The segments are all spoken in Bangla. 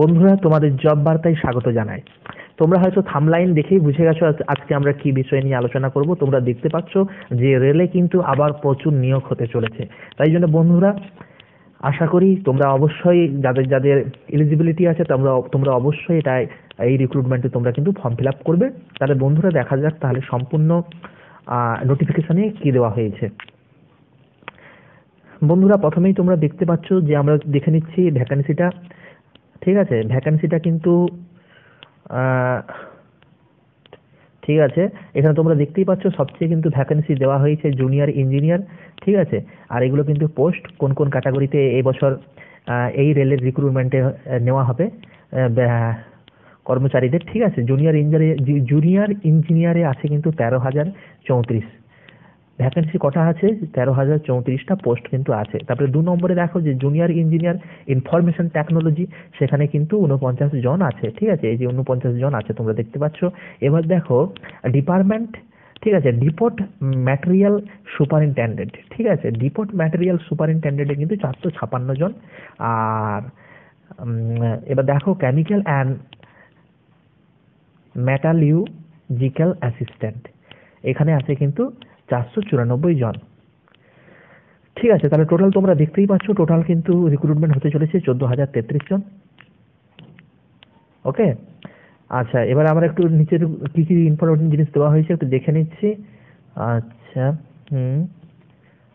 বন্ধুরা তোমাদের জব বার্তায় স্বাগত জানাই তোমরা হয়তো থামলাইন দেখেই বুঝে গেছো আজকে আমরা কি বিষয় নিয়ে আলোচনা করব তোমরা দেখতে পাচ্ছ যে রেলে কিন্তু আবার প্রচুর নিয়োগ হতে চলেছে তাই জন্য বন্ধুরা আশা করি তোমরা অবশ্যই যাদের যাদের এলিজিবিলিটি আছে তোমরা তোমরা অবশ্যই এটাই এই রিক্রুটমেন্টে তোমরা কিন্তু ফর্ম ফিল আপ করবে তাহলে বন্ধুরা দেখা যাক তাহলে সম্পূর্ণ নোটিফিকেশনে কি দেওয়া হয়েছে বন্ধুরা প্রথমেই তোমরা দেখতে পাচ্ছ যে আমরা দেখে নিচ্ছি ভ্যাকান্সিটা ঠিক আছে ভ্যাকান্সিটা কিন্তু ঠিক আছে এখানে তোমরা দেখতেই পাচ্ছ সবচেয়ে কিন্তু ভ্যাকেন্সি দেওয়া হয়েছে জুনিয়র ইঞ্জিনিয়ার ঠিক আছে আর এগুলো কিন্তু পোস্ট কোন কোন ক্যাটাগরিতে এবছর এই রেলের রিক্রুটমেন্টে নেওয়া হবে কর্মচারীদের ঠিক আছে জুনিয়র ইঞ্জিনিয়ার জুনিয়র ইঞ্জিনিয়ারে আছে কিন্তু তেরো হাজার চৌত্রিশ ভ্যাকেন্সি কটা আছে তেরো হাজার চৌত্রিশটা পোস্ট কিন্তু আছে তারপরে দু নম্বরে দেখো যে জুনিয়র ইঞ্জিনিয়ার ইনফরমেশন টেকনোলজি সেখানে কিন্তু উনপঞ্চাশ জন আছে ঠিক আছে এই যে উনপঞ্চাশ জন আছে তোমরা দেখতে পাচ্ছ এবার দেখো ডিপার্টমেন্ট ঠিক আছে ডিপোর্ট ম্যাটেরিয়াল সুপারিনটেন্ডেন্ট ঠিক আছে ডিপোর্ট ম্যাটেরিয়াল সুপারিনটেন্ডেন্টে কিন্তু চারশো ছাপান্ন জন আর এবার দেখো কেমিক্যাল অ্যান্ড মেটালিউজিক্যাল অ্যাসিস্ট্যান্ট এখানে আছে কিন্তু চারশো চুরানব্বই জন ঠিক আছে তাহলে টোটাল তোমরা দেখতেই পাচ্ছ টোটাল কিন্তু রিক্রুটমেন্ট হতে চলেছে চোদ্দো হাজার তেত্রিশ জন ওকে আচ্ছা এবার আমরা একটু নিচের কী কী ইনফরমেশন জিনিস দেওয়া হয়েছে একটু দেখে নিচ্ছি আচ্ছা হুম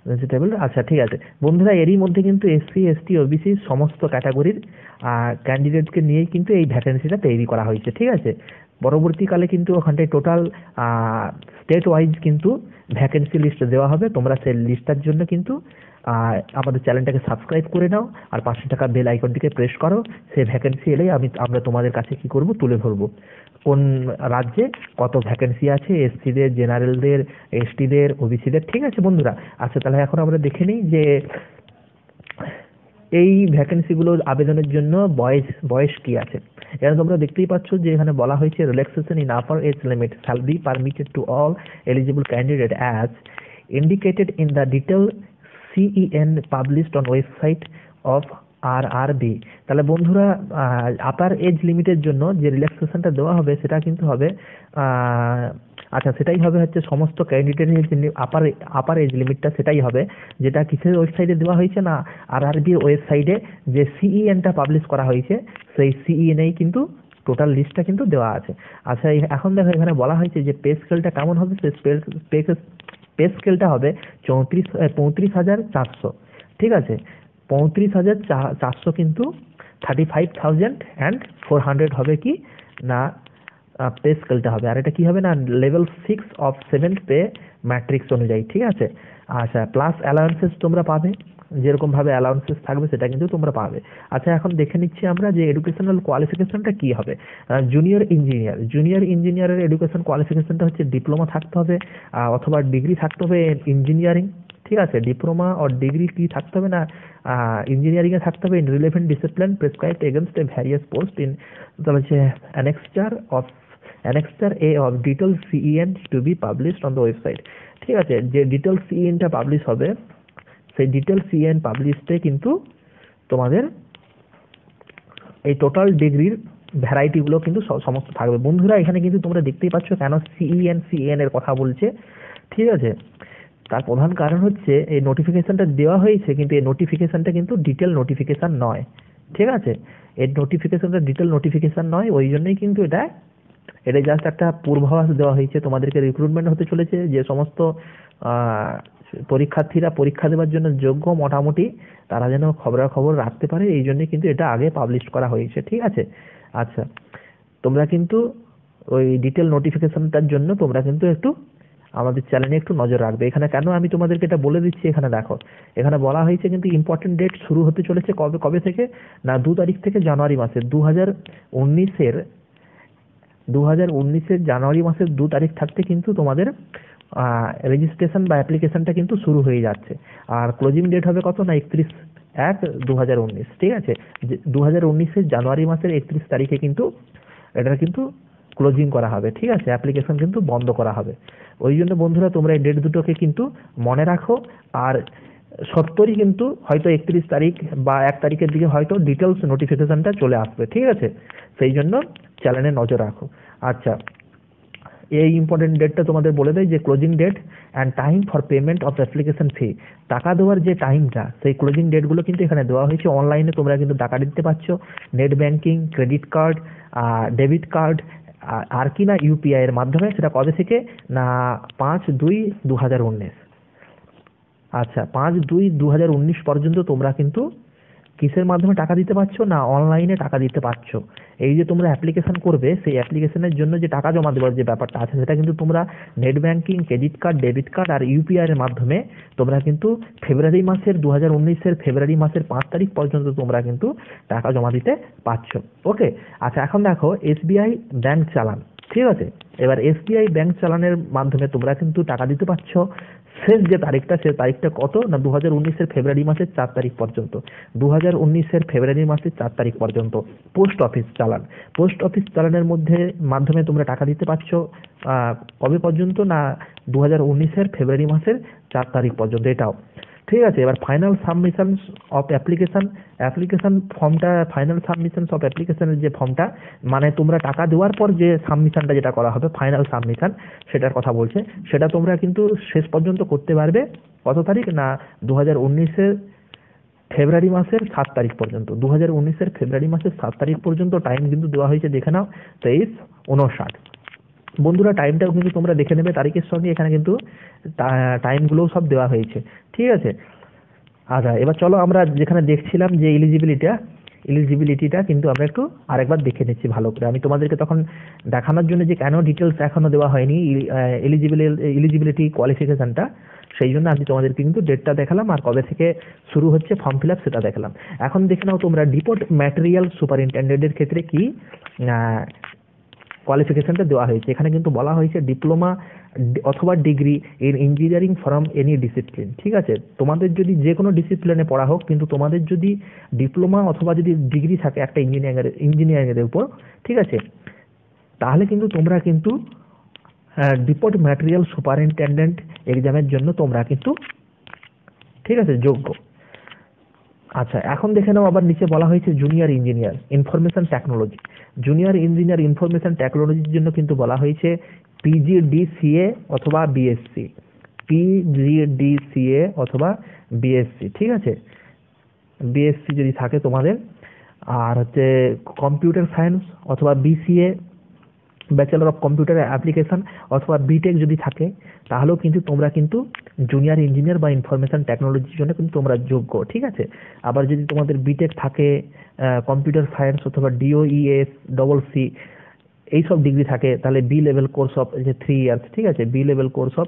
ভেজিটেবল আচ্ছা ঠিক আছে বন্ধুরা এরই মধ্যে কিন্তু এসসি এসটি বিসি সমস্ত ক্যাটাগরির ক্যান্ডিডেটকে নিয়েই কিন্তু এই ভ্যাকেন্সিটা তৈরি করা হয়েছে ঠিক আছে পরবর্তীকালে কিন্তু ওখানটায় টোটাল স্টেট ওয়াইজ কিন্তু ভ্যাকেন্সি লিস্ট দেওয়া হবে তোমরা সেই লিস্টটার জন্য কিন্তু আমাদের চ্যানেলটাকে সাবস্ক্রাইব করে নাও আর পাঁচশো টাকা বেল আইকনটিকে প্রেস করো সে ভ্যাকেন্সি এলেই আমি আমরা তোমাদের কাছে কি করব তুলে ধরবো কোন রাজ্যে কত ভ্যাকেন্সি আছে এসসিদের জেনারেলদের এসটিদের ওবিসিদের ঠিক আছে বন্ধুরা আচ্ছা তাহলে এখন আমরা দেখে নিই যে এই ভ্যাকেন্সিগুলোর আবেদনের জন্য বয়স বয়স কি আছে এখানে তোমরা দেখতেই পাচ্ছ যে এখানে বলা হয়েছে relaxation in upper age limit shall be permitted to all eligible candidate as indicated in the detail CEN published on website of R R B তাহলে বন্ধুরা আপার এজ লিমিটের জন্য যে রিল্যাক্সেশনটা দেওয়া হবে সেটা কিন্তু হবে আচ্ছা সেটাই হবে হচ্ছে সমস্ত ক্যান্ডিডেটের যে আপার আপার এজ লিমিটটা সেটাই হবে যেটা কিসের ওয়েবসাইটে দেওয়া হয়েছে না আর বি ওয়েবসাইটে যে সিইএনটা e পাবলিশ করা হয়েছে সেই সিইএনএই e কিন্তু টোটাল লিস্টটা কিন্তু দেওয়া আছে আচ্ছা এখন দেখো এখানে বলা হয়েছে যে পে স্কেলটা কেমন হবে সে পে স্কেলটা হবে চৌত্রিশ পঁয়ত্রিশ হাজার চারশো ঠিক আছে পঁয়ত্রিশ হাজার চারশো কিন্তু thirty five thousand and four hundred হবে কি না পে স্কেলটা হবে আর এটা কি হবে না level six of seventh pay matrix অনুযায়ী ঠিক আছে আচ্ছা প্লাস অ্যালাউন্সেস তোমরা পাবে যেরকমভাবে অ্যালাউন্সেস থাকবে সেটা কিন্তু তোমরা পাবে আচ্ছা এখন দেখে নিচ্ছি আমরা যে এডুকেশনাল কোয়ালিফিকেশনটা কী হবে জুনিয়র ইঞ্জিনিয়ার জুনিয়র ইঞ্জিনিয়ারের এডুকেশন কোয়ালিফিকেশনটা হচ্ছে ডিপ্লোমা থাকতে হবে অথবা ডিগ্রি থাকতে হবে ইঞ্জিনিয়ারিং ঠিক আছে ডিপ্লোমা ও ডিগ্রি কি থাকতে হবে না ইঞ্জিনিয়ারিংয়ে থাকতে হবে in relevant discipline prescribe against a various post in তাহলে হচ্ছে annexure of annexure A of detail CEN to be publish on the website ঠিক আছে যে ডিটেল সিইএনটা পাবলিশ হবে সেই ডিটেল সিএন পাবলিশে কিন্তু তোমাদের এই টোটাল ডিগ্রির ভ্যারাইটিগুলো কিন্তু সমস্ত থাকবে বন্ধুরা এখানে কিন্তু তোমরা দেখতেই পাচ্ছ কেন সিইএন সিএন e e এর কথা বলছে ঠিক আছে তার প্রধান কারণ হচ্ছে এই নোটিফিকেশনটা দেওয়া হয়েছে কিন্তু এই নোটিফিকেশনটা কিন্তু ডিটেল নোটিফিকেশান নয় ঠিক আছে এর নোটিফিকেশনটা ডিটেল নোটিফিকেশন নয় ওই জন্যই কিন্তু এটা এটা জাস্ট একটা পূর্বাভাস দেওয়া হয়েছে তোমাদেরকে রিক্রুটমেন্ট হতে চলেছে যে সমস্ত পরীক্ষার্থীরা পরীক্ষা দেওয়ার জন্য যোগ্য মোটামুটি তারা যেন খবরাখবর রাখতে পারে এই জন্য কিন্তু এটা আগে পাবলিশ করা হয়েছে ঠিক আছে আচ্ছা তোমরা কিন্তু ওই ডিটেল নোটিফিকেশনটার জন্য তোমরা কিন্তু একটু আমাদের চ্যানেলে একটু নজর রাখবে এখানে কেন আমি তোমাদেরকে এটা বলে দিচ্ছি এখানে দেখো এখানে বলা হয়েছে কিন্তু ইম্পর্টেন্ট ডেট শুরু হতে চলেছে কবে কবে থেকে না দু তারিখ থেকে জানুয়ারি মাসে দু হাজার উনিশের দু হাজার উনিশের জানুয়ারি মাসের দু তারিখ থাকতে কিন্তু তোমাদের রেজিস্ট্রেশন বা অ্যাপ্লিকেশনটা কিন্তু শুরু হয়ে যাচ্ছে আর ক্লোজিং ডেট হবে কত না একত্রিশ এক দু হাজার উনিশ ঠিক আছে দু হাজার উনিশের জানুয়ারি মাসের একত্রিশ তারিখে কিন্তু এটা কিন্তু ক্লোজিং করা হবে ঠিক আছে অ্যাপ্লিকেশন কিন্তু বন্ধ করা হবে ওই জন্য বন্ধুরা তোমরা এই ডেট দুটোকে কিন্তু মনে রাখো আর সত্তরই কিন্তু হয়তো একত্রিশ তারিখ বা এক তারিখের দিকে হয়তো ডিটেলস নোটিফিকেশনটা চলে আসবে ঠিক আছে সেই জন্য চ্যানেলে নজর রাখো আচ্ছা এই ইম্পর্টেন্ট ডেটটা তোমাদের বলে দেয় যে closing date and time for payment of application fee টাকা দেওয়ার যে টাইমটা সেই ক্লোজিং ডেটগুলো কিন্তু এখানে দেওয়া হয়েছে অনলাইনে তোমরা কিন্তু টাকা দিতে পারছ net banking credit card debit card আর কি না ইউপিআই এর মাধ্যমে সেটা কবে থেকে না পাঁচ দুই দু হাজার উনিশ আচ্ছা পাঁচ দুই দু হাজার উনিশ পর্যন্ত তোমরা কিন্তু কিসের মাধ্যমে টাকা দিতে পারছো না অনলাইনে টাকা দিতে পারছো এই যে তোমরা অ্যাপ্লিকেশন করবে সেই অ্যাপ্লিকেশনের জন্য যে টাকা জমা দেওয়ার যে ব্যাপারটা আছে সেটা কিন্তু তোমরা net banking credit card debit card আর ইউপিআই এর মাধ্যমে তোমরা কিন্তু ফেব্রুয়ারি মাসের দু হাজার ফেব্রুয়ারি মাসের পাঁচ তারিখ পর্যন্ত তোমরা কিন্তু টাকা জমা দিতে পারছো ওকে আচ্ছা এখন দেখো এসবিআই ব্যাংক চালান ঠিক আছে এবার এসবিআই ব্যাংক চালানের মাধ্যমে তোমরা কিন্তু টাকা দিতে পারছো শেষ যে তারিখটা সে তারিখটা কত না দু হাজার উনিশের ফেব্রুয়ারি মাসের চার তারিখ পর্যন্ত দু হাজার উনিশের ফেব্রুয়ারি মাসের চার তারিখ পর্যন্ত পোস্ট অফিস চালান পোস্ট অফিস চালানের মধ্যে মাধ্যমে তোমরা টাকা দিতে পারছো কবে পর্যন্ত না দু হাজার উনিশের ফেব্রুয়ারি মাসের চার তারিখ পর্যন্ত এটাও ঠিক আছে এবার final submission of application application ফর্মটা ফাইনাল সাবমিশন অফ অ্যাপ্লিকেশনের যে ফর্মটা মানে তোমরা টাকা দেওয়ার পর যে সাবমিশনটা যেটা করা হবে ফাইনাল সাবমিশন সেটার কথা বলছে সেটা তোমরা কিন্তু শেষ পর্যন্ত করতে পারবে কত তারিখ না দু হাজার উনিশের ফেব্রুয়ারি মাসের সাত তারিখ পর্যন্ত দু হাজার উনিশের ফেব্রুয়ারি মাসের সাত তারিখ পর্যন্ত টাইম কিন্তু দেওয়া হয়েছে দেখে নাও তেইশ উনষাট বন্ধুরা টাইমটাও কিন্তু তোমরা দেখে নেবে তারিখের সঙ্গে এখানে কিন্তু টাইমগুলোও সব দেওয়া হয়েছে ঠিক আছে আচ্ছা এবার চলো আমরা যেখানে দেখছিলাম যে এলিজিবিলিটিটা এলিজিবিলিটিটা কিন্তু আমরা একটু আরেকবার দেখে নিচ্ছি ভালো করে আমি তোমাদেরকে তখন দেখানোর জন্য যে কেন ডিটেলস এখনও দেওয়া হয়নি এলিজিবিলি এলিজিবিলিটি কোয়ালিফিকেশানটা সেই জন্য আমি তোমাদেরকে কিন্তু ডেটটা দেখালাম আর কবে থেকে শুরু হচ্ছে ফর্ম ফিল সেটা দেখালাম এখন দেখে নাও তোমরা ডিপোর্ট ম্যাটেরিয়াল সুপারিনটেন্ডেন্টের ক্ষেত্রে কি কোয়ালিফিকেশনটা দেওয়া হয়েছে এখানে কিন্তু বলা হয়েছে ডিপ্লোমা অথবা degree in engineering from any discipline ঠিক আছে তোমাদের যদি যে কোনো ডিসিপ্লিনে পড়া হোক কিন্তু তোমাদের যদি ডিপ্লোমা অথবা যদি ডিগ্রি থাকে একটা ইঞ্জিনিয়ারিং ইঞ্জিনিয়ারিংয়ের উপর ঠিক আছে তাহলে কিন্তু তোমরা কিন্তু ডিপোর্ট ম্যাটেরিয়াল সুপারিনটেন্ডেন্ট এক্সামের জন্য তোমরা কিন্তু ঠিক আছে যোগ্য আচ্ছা এখন দেখে নাও আবার নিচে বলা হয়েছে junior engineer information technology junior engineer information টেকনোলজির জন্য কিন্তু বলা হয়েছে পিজিডিসিএ অথবা বিএসসি পিজিডিসিএ অথবা বিএসসি ঠিক আছে বিএসসি যদি থাকে তোমাদের আর হচ্ছে কম্পিউটার সায়েন্স অথবা BCA bachelor of computer application অথবা বিটেক যদি থাকে তাহলেও কিন্তু তোমরা কিন্তু জুনিয়র ইঞ্জিনিয়ার বা ইনফরমেশন টেকনোলজির জন্য কিন্তু তোমরা যোগ্য ঠিক আছে আবার যদি তোমাদের বিটেক থাকে কম্পিউটার সায়েন্স অথবা ডিওইএস ডবল সি এইসব ডিগ্রি থাকে তাহলে বি লেভেল কোর্স অফ যে থ্রি ইয়ার্স ঠিক আছে বি লেভেল কোর্স অফ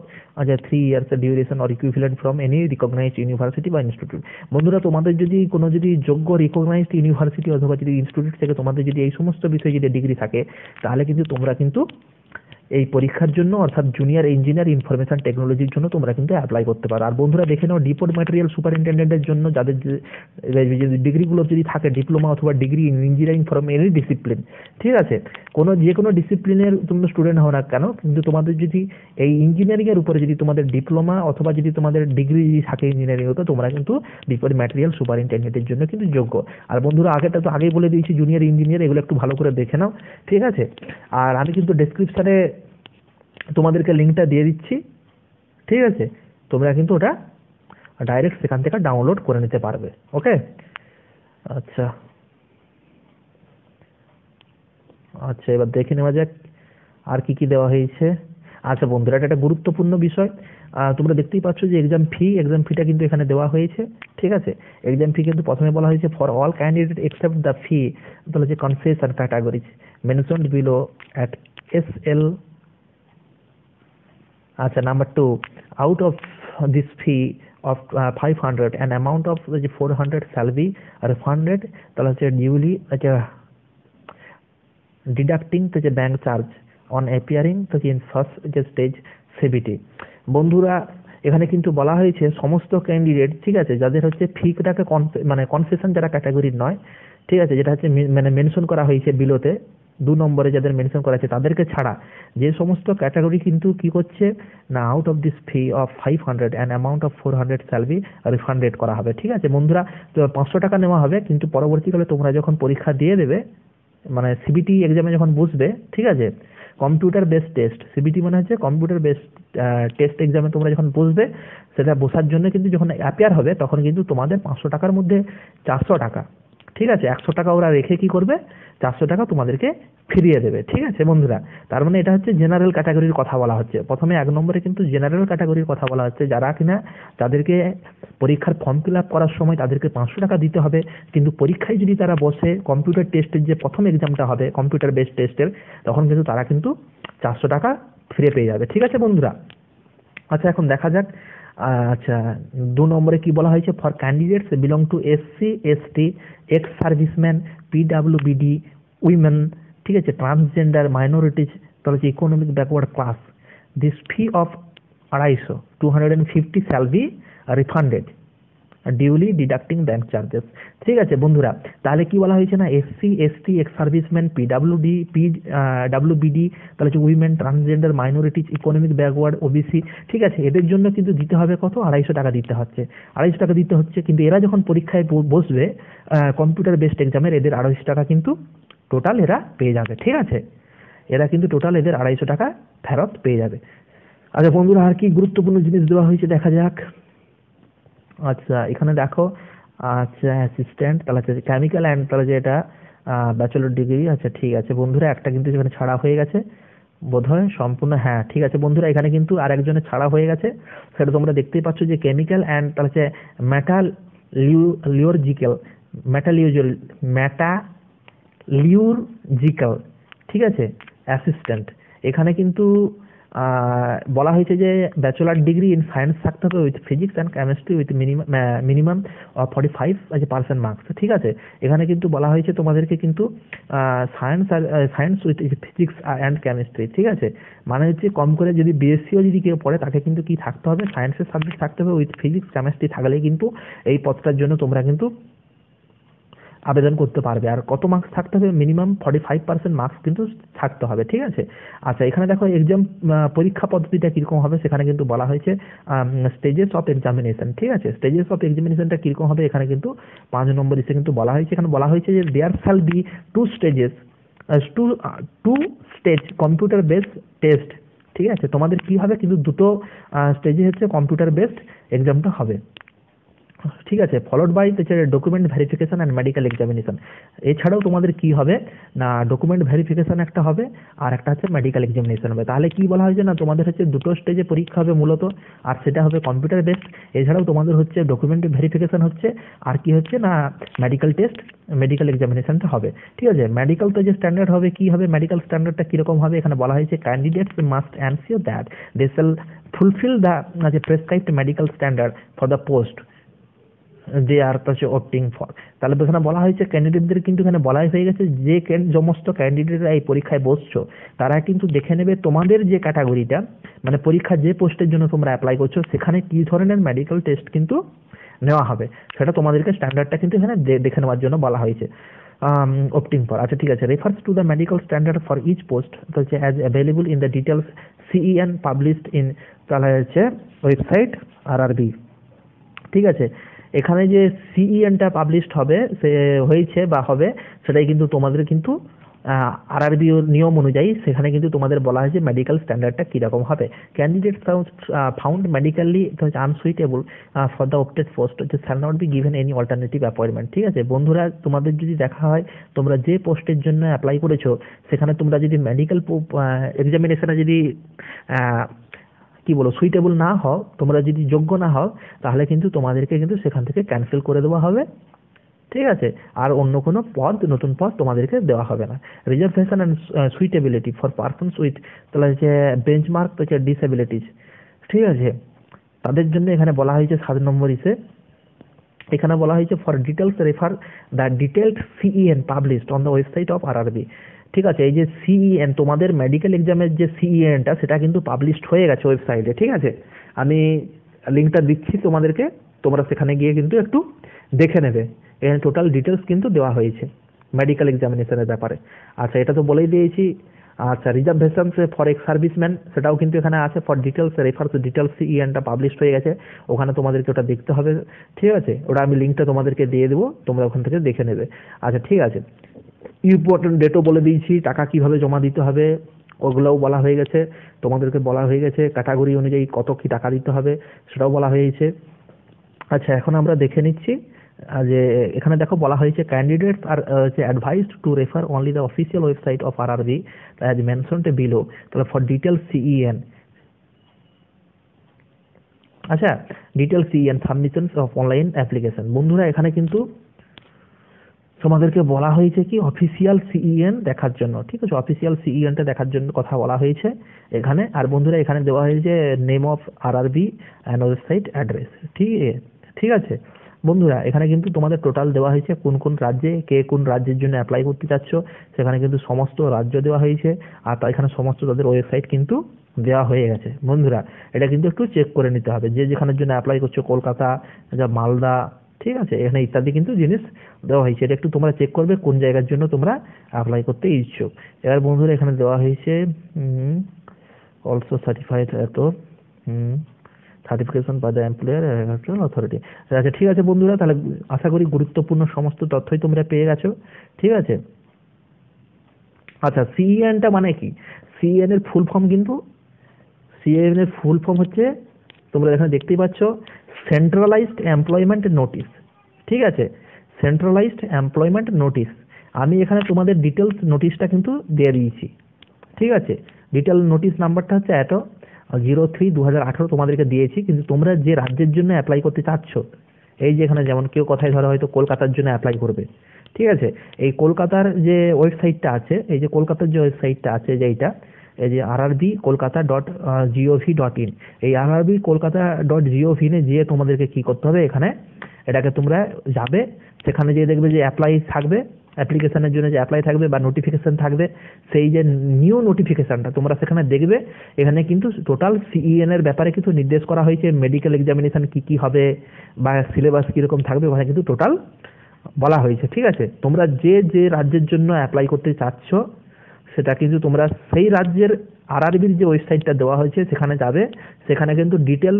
যে three years duration or equivalent from any recognised university বা ইনস্টিটিউট বন্ধুরা তোমাদের যদি কোনো যদি যোগ্য রিকগনাইজড ইউনিভার্সিটি অথবা যদি ইনস্টিটিউট থেকে তোমাদের যদি এই সমস্ত বিষয়ে যদি ডিগ্রি থাকে তাহলে কিন্তু তোমরা কিন্তু এই পরীক্ষার জন্য অর্থাৎ জুনিয়র ইঞ্জিনিয়ার ইনফরমেশন টেকনোলজির জন্য তোমরা কিন্তু অ্যাপ্লাই করতে পারো আর বন্ধুরা দেখে নাও ডিপোর্ট ম্যাটেরিয়াল সুপারিনটেন্ডেন্টের জন্য যাদের ডিগ্রিগুলো যদি থাকে ডিপ্লোমা অথবা degree engineering form any discipline ঠিক আছে কোনো যে কোনো ডিসিপ্লিনের তুমি স্টুডেন্ট হও না কেন কিন্তু তোমাদের যদি এই ইঞ্জিনিয়ারিংয়ের উপরে যদি তোমাদের ডিপ্লোমা অথবা যদি তোমাদের ডিগ্রি যদি থাকে ইঞ্জিনিয়ারিং তো তোমরা কিন্তু ডিপোর্ট ম্যাটেরিয়াল সুপারিনটেন্ডেন্টের জন্য কিন্তু যোগ্য আর বন্ধুরা আগেটা তো আগেই বলে দিয়েছি জুনিয়র ইঞ্জিনিয়ার এগুলো একটু ভালো করে দেখে নাও ঠিক আছে আর আমি কিন্তু ডেসক্রিপশানে তোমাদেরকে লিঙ্কটা দিয়ে দিচ্ছি ঠিক আছে তোমরা কিন্তু ওটা ডাইরেক্ট সেখান থেকে ডাউনলোড করে নিতে পারবে ওকে আচ্ছা আচ্ছা এবার দেখে নেওয়া যাক আর কি কি দেওয়া হয়েছে আচ্ছা বন্ধুরা এটা একটা গুরুত্বপূর্ণ বিষয় তোমরা দেখতেই পাচ্ছ যে এক্সাম ফি এক্সাম ফিটা কিন্তু এখানে দেওয়া হয়েছে ঠিক আছে এক্সাম ফি কিন্তু প্রথমে বলা হয়েছে for all candidate except the fee তাহলে যে concession categories mentioned below at S L আচ্ছা number two out of this fee of five hundred and amount of four hundred salary আর হান্ড্রেড তাহলে হচ্ছে ডিউলি হচ্ছে ডিডাক্টিং তো যে ব্যাঙ্ক চার্জ অন অ্যাপিয়ারিং তো ইন ফার্স্ট যে স্টেজ সেভিটি বন্ধুরা এখানে কিন্তু বলা হয়েছে সমস্ত ক্যান্ডিডেট ঠিক আছে যাদের হচ্ছে ফিটাকে মানে কনসেশন যারা ক্যাটাগরির নয় ঠিক আছে যেটা হচ্ছে মানে মেনশন করা হয়েছে বিলোতে দু নম্বরে যাদের মেনশন করা আছে তাদেরকে ছাড়া যে সমস্ত ক্যাটাগরি কিন্তু কি করছে না out of this fee of five hundred and amount of four hundred salary refunded করা হবে ঠিক আছে বন্ধুরা পাঁচশো টাকা নেওয়া হবে কিন্তু পরবর্তীকালে তোমরা যখন পরীক্ষা দিয়ে দেবে মানে সিবিটি এক্সামে যখন বুঝবে ঠিক আছে কম্পিউটার বেসড টেস্ট সিবিটি মানে হচ্ছে কম্পিউটার বেসড টেস্ট এক্সামে তোমরা যখন বসবে সেটা বসার জন্য কিন্তু যখন অ্যাপিয়ার হবে তখন কিন্তু তোমাদের পাঁচশো টাকার মধ্যে চারশো টাকা ঠিক আছে একশো টাকা ওরা রেখে কি করবে চারশো টাকা তোমাদেরকে ফিরিয়ে দেবে ঠিক আছে বন্ধুরা তার মানে এটা হচ্ছে জেনারেল ক্যাটাগরির কথা বলা হচ্ছে প্রথমে এক নম্বরে কিন্তু জেনারেল ক্যাটাগরির কথা বলা হচ্ছে যারা কিনা তাদেরকে পরীক্ষার ফর্ম ফিল আপ করার সময় তাদেরকে পাঁচশো টাকা দিতে হবে কিন্তু পরীক্ষায় যদি তারা বসে কম্পিউটার টেস্টের যে প্রথম এক্সামটা হবে কম্পিউটার বেসড টেস্টের তখন কিন্তু তারা কিন্তু চারশো টাকা ফিরে পেয়ে যাবে ঠিক আছে বন্ধুরা আচ্ছা এখন দেখা যাক আচ্ছা দু নম্বরে কি বলা হয়েছে for candidates belong to SC ST ex serviceman PWBD women ঠিক আছে ট্রান্সজেন্ডার মাইনরিটিজ তাহলে হচ্ছে economic backward class this fee of আড়াইশো two hundred and fifty salary refunded duly deducting bank charges ঠিক আছে বন্ধুরা তাহলে কি বলা হয়েছে না SC ST ex serviceman PWD P WBD তাহলে হচ্ছে women transgender minorities economic backward OBC ঠিক আছে এদের জন্য কিন্তু দিতে হবে কত আড়াইশো টাকা দিতে হচ্ছে আড়াইশো টাকা দিতে হচ্ছে কিন্তু এরা যখন পরীক্ষায় বসবে কম্পিউটার বেসড এক্সামের এদের আড়াইশো টাকা কিন্তু টোটাল এরা পেয়ে যাবে ঠিক আছে এরা কিন্তু টোটাল এদের আড়াইশো টাকা ফেরত পেয়ে যাবে আচ্ছা বন্ধুরা আর কি গুরুত্বপূর্ণ জিনিস দেওয়া হয়েছে দেখা যাক আচ্ছা এখানে দেখো আচ্ছা অ্যাসিস্ট্যান্ট তাহলে আচ্ছা কেমিক্যাল অ্যান্ড তাহলে যে এটা ব্যাচেলর ডিগ্রি আচ্ছা ঠিক আছে বন্ধুরা একটা কিন্তু সেখানে ছাড়া হয়ে গেছে বোধহয় সম্পূর্ণ হ্যাঁ ঠিক আছে বন্ধুরা এখানে কিন্তু আর একজনের ছাড়া হয়ে গেছে সেটা তোমরা দেখতেই পাচ্ছ যে কেমিক্যাল অ্যান্ড তাহলে হচ্ছে ম্যাটাল লিউ ম্যাটালিউজল ম্যাটা লিউরজিক্যাল ঠিক আছে অ্যাসিস্ট্যান্ট এখানে কিন্তু বলা হয়েছে যে ব্যাচেলার ডিগ্রি ইন সায়েন্স থাকতে হবে with physics and chemistry with minimum minimum forty five percent marks ঠিক আছে এখানে কিন্তু বলা হয়েছে তোমাদেরকে কিন্তু সায়েন্স আর science with physics and chemistry ঠিক আছে মানে হচ্ছে কম করে যদি বিএসসিও যদি কেউ পড়ে তাকে কিন্তু কি থাকতে হবে সায়েন্সের সাবজেক্ট থাকতে হবে উইথ ফিজিক্স কেমিস্ট্রি থাকলে কিন্তু এই পদটার জন্য তোমরা কিন্তু আবেদন করতে পারবে আর কত মার্কস থাকতে হবে minimum forty five percent marks কিন্তু থাকতে হবে ঠিক আছে আচ্ছা এখানে দেখো এক্সাম পরীক্ষা পদ্ধতিটা কীরকম হবে সেখানে কিন্তু বলা হয়েছে স্টেজেস অফ এক্সামিনেশন ঠিক আছে স্টেজেস অফ এক্সামিনেশনটা কীরকম হবে এখানে কিন্তু পাঁচ নম্বর ইসে কিন্তু বলা হয়েছে এখানে বলা হয়েছে যে there shall be two stages two two stage computer based test ঠিক আছে তোমাদের কি হবে কিন্তু দুটো স্টেজে হচ্ছে কম্পিউটার বেসড এক্সামটা হবে ঠিক আছে followed by document verification and medical examination এছাড়াও তোমাদের কি হবে না ডকুমেন্ট ভেরিফিকেশন একটা হবে আর একটা হচ্ছে মেডিকেল এক্সামিনেশন হবে তাহলে কি বলা হয়েছে না তোমাদের হচ্ছে দুটো স্টেজে পরীক্ষা হবে মূলত আর সেটা হবে কম্পিউটার বেসড এছাড়াও তোমাদের হচ্ছে ডকুমেন্ট ভেরিফিকেশন হচ্ছে আর কি হচ্ছে না মেডিকেল টেস্ট মেডিকেল এক্সামিনেশানটা হবে ঠিক আছে মেডিকেল তো যে স্ট্যান্ডার্ড হবে কি হবে মেডিকেল স্ট্যান্ডার্ডটা কীরকম হবে এখানে বলা হয়েছে candidates must ensure that they shall fulfil the যে prescribed medical standard for the post যে আর হচ্ছে অপটিং ফর তাহলে এখানে বলা হয়েছে ক্যান্ডিডেটদের কিন্তু এখানে বলাই হয়ে গেছে যে সমস্ত ক্যান্ডিডেটরা এই পরীক্ষায় বসছো তারা কিন্তু দেখে নেবে তোমাদের যে ক্যাটাগরিটা মানে পরীক্ষা যে পোস্টের জন্য তোমরা অ্যাপ্লাই করছো সেখানে কি ধরনের মেডিকেল টেস্ট কিন্তু নেওয়া হবে সেটা তোমাদেরকে স্ট্যান্ডার্ডটা কিন্তু এখানে দেখে নেওয়ার জন্য বলা হয়েছে অপটিং ফর আচ্ছা ঠিক আছে refers to the medical standard for each post হচ্ছে as available in the details CEN published in তাহলে হচ্ছে ওয়েবসাইট আর আর বি ঠিক আছে এখানে যে সিইএনটা e পাবলিশড হবে সে হয়েছে বা হবে সেটাই কিন্তু তোমাদের কিন্তু আরআরবি নিয়ম অনুযায়ী সেখানে কিন্তু তোমাদের বলা হয়েছে মেডিকেল স্ট্যান্ডার্ডটা কীরকম হবে candidate found medically unsuitable for the opted post হচ্ছে sir not be given any alternative appointment ঠিক আছে বন্ধুরা তোমাদের যদি দেখা হয় তোমরা যে পোস্টের জন্য অ্যাপ্লাই করেছো সেখানে তোমরা যদি মেডিকেল এক্সামিনেশনে যদি কি বলো সুইটেবল না হও তোমরা যদি যোগ্য না হও তাহলে কিন্তু তোমাদেরকে কিন্তু সেখান থেকে ক্যান্সেল করে দেওয়া হবে ঠিক আছে আর অন্য কোনো পদ নতুন পদ তোমাদেরকে দেওয়া হবে না reservation and suitability for person suit তাহলে হচ্ছে বেঞ্চমার্ক হচ্ছে ডিসেবিলিটিস ঠিক আছে তাদের জন্য এখানে বলা হয়েছে সাত নম্বর ইসে এখানে বলা হয়েছে for details refer the detailed CEN published on the website of R RB ঠিক আছে এই যে সিইএন e তোমাদের মেডিকেল এক্সামের যে সিইএনটা e সেটা কিন্তু পাবলিশড হয়ে গেছে ওয়েবসাইটে ঠিক আছে আমি লিঙ্কটা দিচ্ছি তোমাদেরকে তোমরা সেখানে গিয়ে কিন্তু একটু দেখে নেবে এখানে টোটাল ডিটেলস কিন্তু দেওয়া হয়েছে মেডিকেল এক্সামিনেশনের ব্যাপারে আচ্ছা এটা তো বলেই দিয়েছি আচ্ছা রিজার্ভেশন ফর এক্স সার্ভিসম্যান সেটাও কিন্তু এখানে আছে for details refer to details সিইএনটা পাবলিশ হয়ে গেছে ওখানে তোমাদেরকে ওটা দেখতে হবে ঠিক আছে ওটা আমি লিঙ্কটা তোমাদেরকে দিয়ে দেবো তোমরা ওখান থেকে দেখে নেবে আচ্ছা ঠিক আছে ইম্পর্টেন্ট ডেটও বলে দিয়েছি টাকা কিভাবে জমা দিতে হবে ওগুলোও বলা হয়ে গেছে তোমাদেরকে বলা হয়ে গেছে ক্যাটাগরি অনুযায়ী কত কি টাকা দিতে হবে সেটাও বলা হয়েছে আচ্ছা এখন আমরা দেখে নিচ্ছি যে এখানে দেখো বলা হয়েছে ক্যান্ডিডেটস আর হচ্ছে advised to refer only the official website of R RB as টে বিলো তাহলে ফর ডিটেল সিইএন আচ্ছা detail CEN submissions of online application বন্ধুরা এখানে কিন্তু তোমাদেরকে বলা হয়েছে কি অফিসিয়াল সিইএন e দেখার জন্য ঠিক আছে অফিসিয়াল সিইএনটা e দেখার জন্য কথা বলা হয়েছে এখানে আর বন্ধুরা এখানে দেওয়া হয়েছে name of R R B and website address ঠিক ঠিক আছে বন্ধুরা এখানে কিন্তু তোমাদের টোটাল দেওয়া হয়েছে কোন কোন রাজ্যে কে কোন রাজ্যের জন্য অ্যাপ্লাই করতে চাচ্ছ সেখানে কিন্তু সমস্ত রাজ্য দেওয়া হয়েছে আর তা এখানে সমস্ত তাদের ওয়েবসাইট কিন্তু দেওয়া হয়ে গেছে বন্ধুরা এটা কিন্তু একটু চেক করে নিতে হবে যে যেখানের জন্য অ্যাপ্লাই করছো কলকাতা মালদা ঠিক আছে এখানে ইত্যাদি কিন্তু জিনিস দেওয়া হয়েছে এটা একটু তোমরা চেক করবে কোন জায়গার জন্য তোমরা অ্যাপ্লাই করতে ইচ্ছুক এবার বন্ধুরা এখানে দেওয়া হয়েছে অলসো সার্টিফাইড এত হুম সার্টিফিকেশন বা দ্য এমপ্লয়ার অথরিটি আচ্ছা ঠিক আছে বন্ধুরা তাহলে আশা করি গুরুত্বপূর্ণ সমস্ত তথ্যই তোমরা পেয়ে গেছো ঠিক আছে আচ্ছা সিএনটা e মানে কি সিএন e এর ফুল ফর্ম কিন্তু সিএন e এর ফুল ফর্ম হচ্ছে তোমরা এখানে দেখতেই পাচ্ছ সেন্ট্রালাইজড এমপ্লয়মেন্ট নোটিশ ঠিক আছে সেন্ট্রালাইজড এমপ্লয়মেন্ট নোটিশ আমি এখানে তোমাদের ডিটেলস নোটিশটা কিন্তু দিয়ে দিয়েছি ঠিক আছে ডিটেল নোটিশ নাম্বারটা হচ্ছে এত জিরো থ্রি দু হাজার তোমাদেরকে দিয়েছি কিন্তু তোমরা যে রাজ্যের জন্য অ্যাপ্লাই করতে চাচ্ছ এই যে এখানে যেমন কেউ কথায় ধরো হয়তো কলকাতার জন্য অ্যাপ্লাই করবে ঠিক আছে এই কলকাতার যে ওয়েবসাইটটা আছে এই যে কলকাতার যে ওয়েবসাইটটা আছে যে এইটা এই যে RB Kolkata dot G O V dot in এই আরবি কলকাতা ডট জিওভি ইনে গিয়ে তোমাদেরকে কি করতে হবে এখানে এটাকে তোমরা যাবে সেখানে যেয়ে দেখবে যে অ্যাপ্লাই থাকবে অ্যাপ্লিকেশনের জন্য যে অ্যাপ্লাই থাকবে বা নোটিফিকেশান থাকবে সেই যে নিউ নোটিফিকেশানটা তোমরা সেখানে দেখবে এখানে কিন্তু টোটাল সিইএন e এর ব্যাপারে কিছু নির্দেশ করা হয়েছে মেডিকেল এক্সামিনেশান কি কি হবে বা সিলেবাস কীরকম থাকবে ওখানে কিন্তু টোটাল বলা হয়েছে ঠিক আছে তোমরা যে যে রাজ্যের জন্য অ্যাপ্লাই করতে চাচ্ছ সেটা কিন্তু তোমরা সেই রাজ্যের আরআরবির যে ওয়েবসাইটটা দেওয়া হয়েছে সেখানে যাবে সেখানে কিন্তু ডিটেল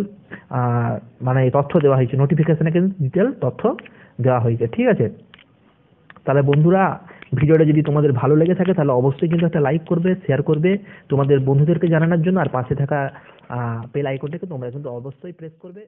মানে তথ্য দেওয়া হয়েছে নোটিফিকেশানে কিন্তু ডিটেল তথ্য দেওয়া হয়েছে ঠিক আছে তাহলে বন্ধুরা ভিডিওটা যদি তোমাদের ভালো লেগে থাকে তাহলে অবশ্যই কিন্তু একটা লাইক করবে শেয়ার করবে তোমাদের বন্ধুদেরকে জানানোর জন্য আর পাশে থাকা বেল আইকনটাকে তোমরা কিন্তু অবশ্যই প্রেস করবে